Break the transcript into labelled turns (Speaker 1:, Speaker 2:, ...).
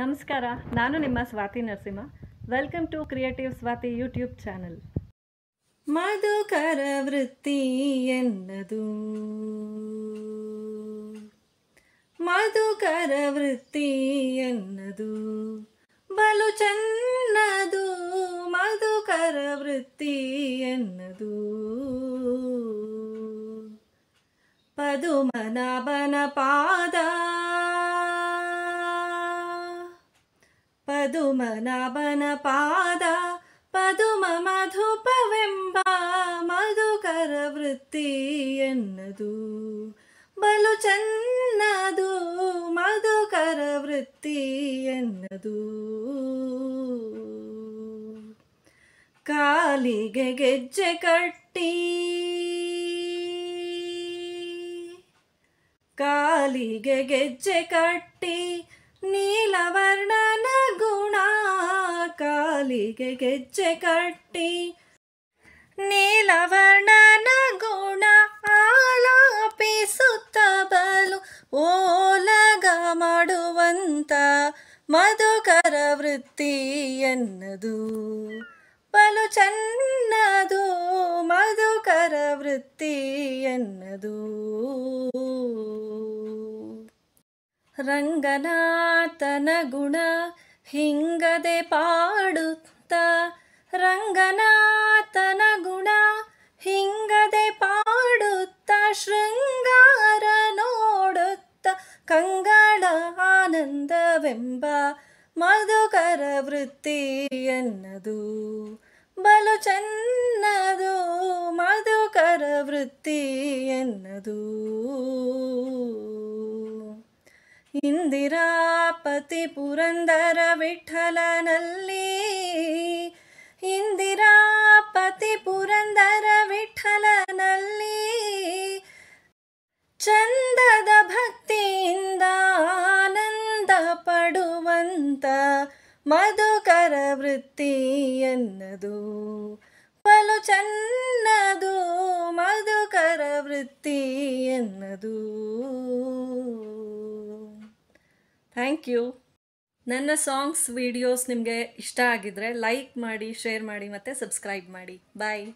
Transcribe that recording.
Speaker 1: ನಮಸ್ಕಾರ ನಾನು ನಿಮ್ಮ Swathi Narasimha welcome to creative Swathi YouTube channel ಮಧುಕರ ವೃತ್ತಿ ಎನ್ನದು ಮಧುಕರ ವೃತ್ತಿ ಎನ್ನದು ಬಲು ಚೆನ್ನದು ಮಧುಕರ ವೃತ್ತಿ ಎನ್ನದು ಪದುಮನಾಭನ ಪಾದ ಪದುಮನಾಭನ ಪಾದ ಪದುಮ ಮಧುಪವೆಂಬ ಮಧುಕರ ವೃತ್ತಿ ಎನ್ನದು ಬಲು ಚನ್ನದು ಮಧುಕರ ವೃತ್ತಿ ಎನ್ನದು ಕಾಲಿಗೆ ಗೆಜ್ಜೆ ಕಟ್ಟಿ ಕಾಲಿಗೆ ಗೆಜ್ಜೆ ಕಟ್ಟಿ ನೀಲವರ್ಣನ ಗುಣ ಕಾಲಿಗೆ ಗೆಜ್ಜೆ ಕಟ್ಟಿ ನೀಲವರ್ಣನ ಗುಣ ಆಲಾಪಿಸುತ್ತ ಬಲು ಓಲಗ ಮಾಡುವಂತ ಮಧುಕರ ವೃತ್ತಿ ಎನ್ನದು ಬಲು ಚೆನ್ನದು ಮಧುಕರ ವೃತ್ತಿ ಎನ್ನದು ರಂಗನಾಥನ ಗುಣ ಹಿಂಗದೆ ಪಾಡುತ್ತ ರಂಗನಾಥನ ಗುಣ ಹಿಂಗದೆ ಪಾಡುತ್ತ ಶೃಂಗಾರ ನೋಡುತ್ತ ಕಂಗಳ ಆನಂದವೆಂಬ ಮಧುಕರ ವೃತ್ತಿ ಎನ್ನದು ಬಲು ಚೆನ್ನದು ಮಧುಕರ ವೃತ್ತಿ ಎನ್ನದು ಇಂದಿರಾಪತಿ ಪುರಂದರ ವಿಠಲನಲ್ಲಿ ಇಂದಿರಾಪತಿ ಪುರಂದರ ವಿಠಲನಲ್ಲಿ ಚಂದದ ಭಕ್ತಿಯಿಂದ ಆನಂದ ಪಡುವಂತ ಮಧುಕರ ಎನ್ನದು ಬಲು ಚನ್ನದು ಮಧುಕರ ಎನ್ನದು ಥ್ಯಾಂಕ್ ಯು ನನ್ನ ಸಾಂಗ್ಸ್ ವಿಡಿಯೋಸ್ ನಿಮಗೆ ಇಷ್ಟ ಆಗಿದ್ರೆ ಲೈಕ್ ಮಾಡಿ ಶೇರ್ ಮಾಡಿ ಮತ್ತು ಸಬ್ಸ್ಕ್ರೈಬ್ ಮಾಡಿ ಬಾಯ್